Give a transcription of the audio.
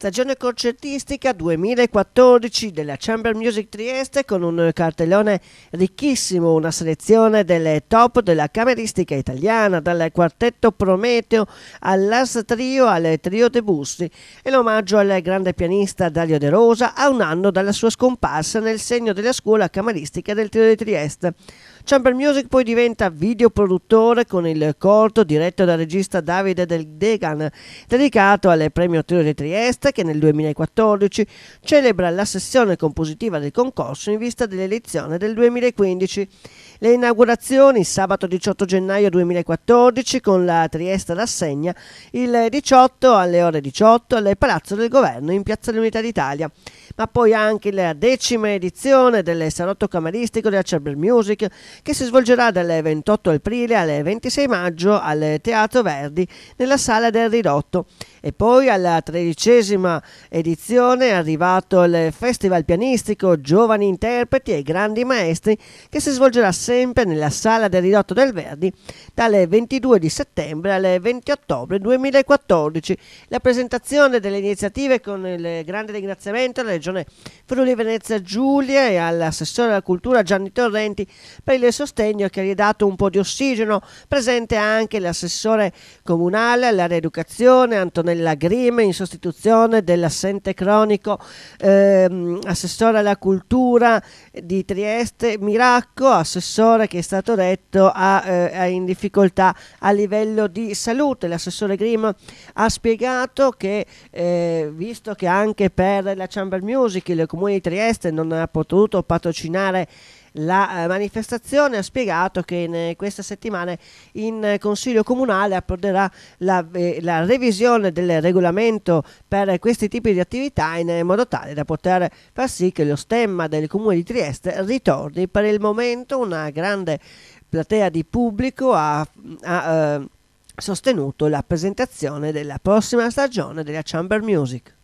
Stagione concertistica 2014 della Chamber Music Trieste con un cartellone ricchissimo, una selezione delle top della cameristica italiana, dal quartetto Prometeo all'As Trio al Trio De Busti e l'omaggio al grande pianista Dario De Rosa a un anno dalla sua scomparsa nel segno della scuola cameristica del Trio di Trieste. Chamber Music poi diventa videoproduttore con il corto diretto dal regista Davide Del Degan, dedicato al Premio Trio di Trieste che nel 2014 celebra la sessione compositiva del concorso in vista dell'elezione del 2015. Le inaugurazioni sabato 18 gennaio 2014 con la Trieste rassegna il 18 alle ore 18 al Palazzo del Governo in Piazza dell'Unità d'Italia ma poi anche la decima edizione del Salotto Cameristico della Cerber Music che si svolgerà dalle 28 aprile alle 26 maggio al Teatro Verdi nella Sala del Ridotto. E poi alla tredicesima edizione è arrivato il Festival Pianistico Giovani Interpreti e Grandi Maestri che si svolgerà sempre nella Sala del Ridotto del Verdi dalle 22 di settembre alle 20 ottobre 2014. La presentazione delle iniziative con il grande ringraziamento alle Regione Friuli Venezia Giulia e all'assessore alla cultura Gianni Torrenti per il sostegno che gli ha dato un po' di ossigeno, presente anche l'assessore comunale alla rieducazione Antonella Grim in sostituzione dell'assente cronico ehm, assessore alla cultura di Trieste Miracco, assessore che è stato detto a, eh, in difficoltà a livello di salute. L'assessore Grim ha spiegato che eh, visto che anche per la Chamber Music Music, il comune di Trieste non ha potuto patrocinare la eh, manifestazione ha spiegato che in eh, questa settimana in eh, Consiglio Comunale approderà la, la, revisione del regolamento per questi tipi di attività in modo tale da poter far sì che lo stemma del Comune di Trieste ritorni. Per il momento una grande platea di pubblico ha, ha eh, sostenuto la presentazione della prossima stagione della Chamber Music.